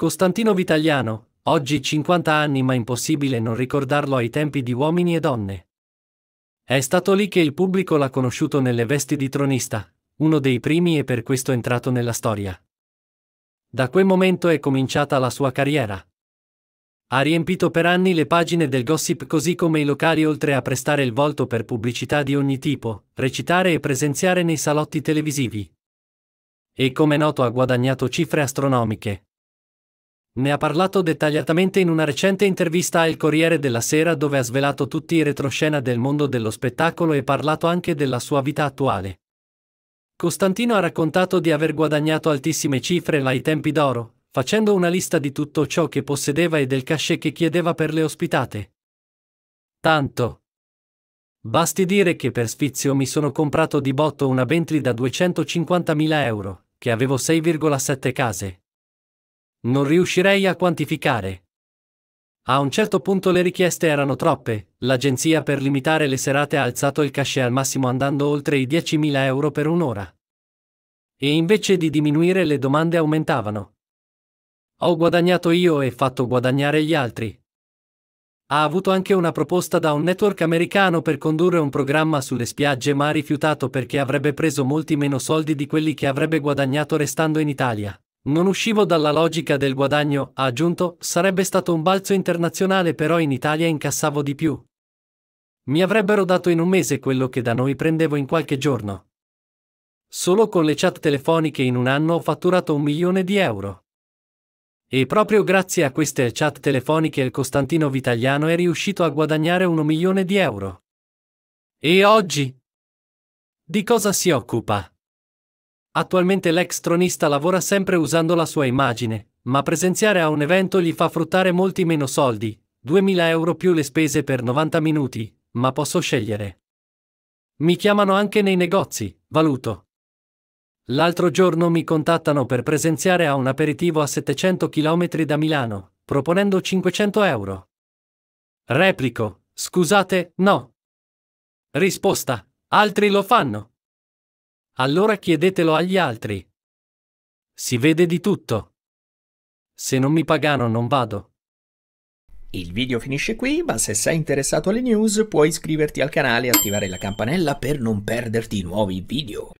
Costantino Vitaliano, oggi 50 anni ma impossibile non ricordarlo ai tempi di uomini e donne. È stato lì che il pubblico l'ha conosciuto nelle vesti di tronista, uno dei primi e per questo entrato nella storia. Da quel momento è cominciata la sua carriera. Ha riempito per anni le pagine del gossip così come i locali oltre a prestare il volto per pubblicità di ogni tipo, recitare e presenziare nei salotti televisivi. E come noto ha guadagnato cifre astronomiche. Ne ha parlato dettagliatamente in una recente intervista al Corriere della Sera dove ha svelato tutti i retroscena del mondo dello spettacolo e parlato anche della sua vita attuale. Costantino ha raccontato di aver guadagnato altissime cifre ai tempi d'oro, facendo una lista di tutto ciò che possedeva e del cachet che chiedeva per le ospitate. Tanto. Basti dire che per sfizio mi sono comprato di botto una Bentley da 250.000 euro, che avevo 6,7 case, non riuscirei a quantificare. A un certo punto le richieste erano troppe, l'agenzia per limitare le serate ha alzato il cachet al massimo andando oltre i 10.000 euro per un'ora. E invece di diminuire le domande aumentavano. Ho guadagnato io e fatto guadagnare gli altri. Ha avuto anche una proposta da un network americano per condurre un programma sulle spiagge ma ha rifiutato perché avrebbe preso molti meno soldi di quelli che avrebbe guadagnato restando in Italia. Non uscivo dalla logica del guadagno, ha aggiunto, sarebbe stato un balzo internazionale però in Italia incassavo di più. Mi avrebbero dato in un mese quello che da noi prendevo in qualche giorno. Solo con le chat telefoniche in un anno ho fatturato un milione di euro. E proprio grazie a queste chat telefoniche il Costantino Vitaliano è riuscito a guadagnare uno milione di euro. E oggi? Di cosa si occupa? Attualmente l'ex tronista lavora sempre usando la sua immagine, ma presenziare a un evento gli fa fruttare molti meno soldi, 2000 euro più le spese per 90 minuti, ma posso scegliere. Mi chiamano anche nei negozi, valuto. L'altro giorno mi contattano per presenziare a un aperitivo a 700 km da Milano, proponendo 500 euro. Replico, scusate, no. Risposta, altri lo fanno allora chiedetelo agli altri. Si vede di tutto. Se non mi pagano non vado. Il video finisce qui, ma se sei interessato alle news puoi iscriverti al canale e attivare la campanella per non perderti nuovi video.